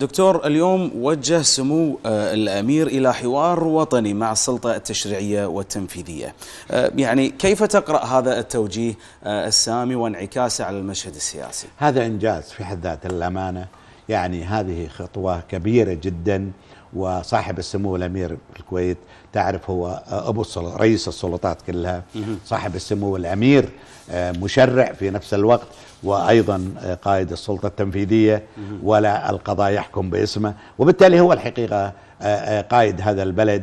دكتور اليوم وجه سمو آه، الامير الى حوار وطني مع السلطه التشريعيه والتنفيذيه. آه، يعني كيف تقرا هذا التوجيه آه، السامي وانعكاسه على المشهد السياسي؟ هذا انجاز في حد ذاته للامانه يعني هذه خطوة كبيرة جدا وصاحب السمو الأمير الكويت تعرف هو أبو رئيس السلطات كلها صاحب السمو الأمير آه، مشرع في نفس الوقت وأيضا آه، قائد السلطة التنفيذية ولا القضاء يحكم باسمه وبالتالي هو الحقيقة آه، قائد هذا البلد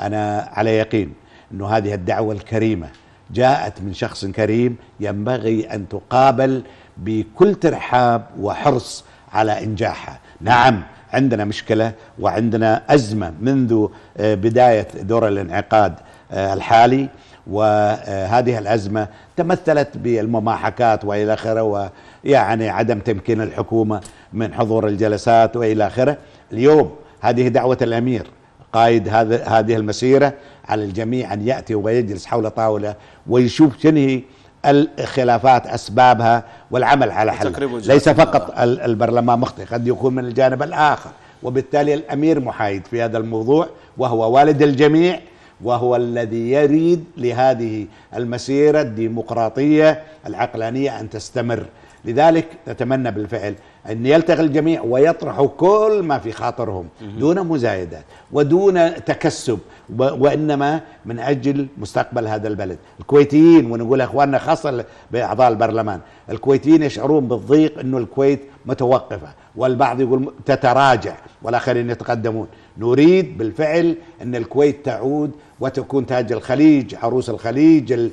أنا على يقين أنه هذه الدعوة الكريمة جاءت من شخص كريم ينبغي أن تقابل بكل ترحاب وحرص على إنجاحها نعم عندنا مشكلة وعندنا أزمة منذ آه، بداية دور الانعقاد آه، الحالي وهذه آه، الأزمة تمثلت بالمماحكات وإلى آخره ويعني عدم تمكين الحكومة من حضور الجلسات وإلى آخره اليوم هذه دعوة الأمير قائد هذه المسيرة على الجميع أن يأتي ويجلس حول طاولة ويشوف شنو الخلافات اسبابها والعمل على حلها ليس فقط البرلمان مخطئ قد يكون من الجانب الاخر وبالتالي الامير محايد في هذا الموضوع وهو والد الجميع وهو الذي يريد لهذه المسيره الديمقراطيه العقلانيه ان تستمر لذلك نتمنى بالفعل أن يلتقي الجميع ويطرحوا كل ما في خاطرهم دون مزايدات ودون تكسب وإنما من أجل مستقبل هذا البلد الكويتيين ونقول أخواننا خاصة بأعضاء البرلمان الكويتيين يشعرون بالضيق أنه الكويت متوقفة والبعض يقول تتراجع والآخرين يتقدمون نريد بالفعل أن الكويت تعود وتكون تاج الخليج عروس الخليج اللي,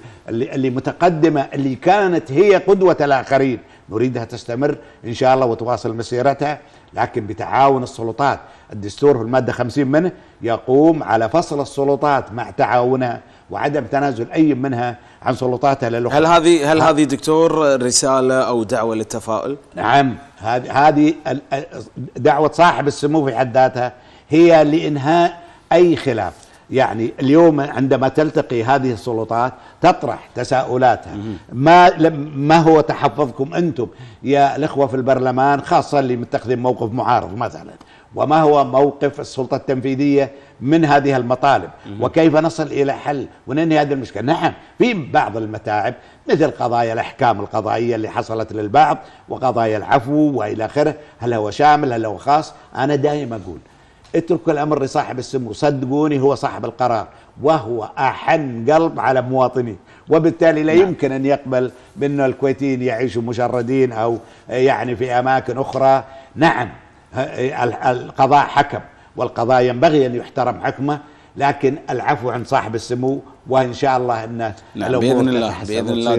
اللي متقدمة اللي كانت هي قدوة الآخرين نريدها تستمر إن شاء الله وتواصل مسيرتها لكن بتعاون السلطات الدستور في المادة 50 منه يقوم على فصل السلطات مع تعاونها وعدم تنازل أي منها عن سلطاتها للأخرى هل هذه هل هذه دكتور رسالة أو دعوة للتفاؤل؟ نعم هذه دعوة صاحب السمو في حد ذاتها هي لإنهاء أي خلاف يعني اليوم عندما تلتقي هذه السلطات تطرح تساؤلاتها ما ما هو تحفظكم انتم يا الاخوه في البرلمان خاصه اللي متخذين موقف معارض مثلا وما هو موقف السلطه التنفيذيه من هذه المطالب وكيف نصل الى حل وننهي هذه المشكله نعم في بعض المتاعب مثل قضايا الاحكام القضائيه اللي حصلت للبعض وقضايا العفو والى اخره هل هو شامل هل هو خاص انا دائما اقول اتركوا الأمر لصاحب السمو صدقوني هو صاحب القرار وهو أحن قلب على مواطنيه وبالتالي لا نعم. يمكن أن يقبل بأن الكويتيين يعيشوا مجردين أو يعني في أماكن أخرى نعم القضاء حكم والقضاء ينبغي أن يحترم حكمه لكن العفو عن صاحب السمو وإن شاء الله أن نعم بإذن الله بإذن الله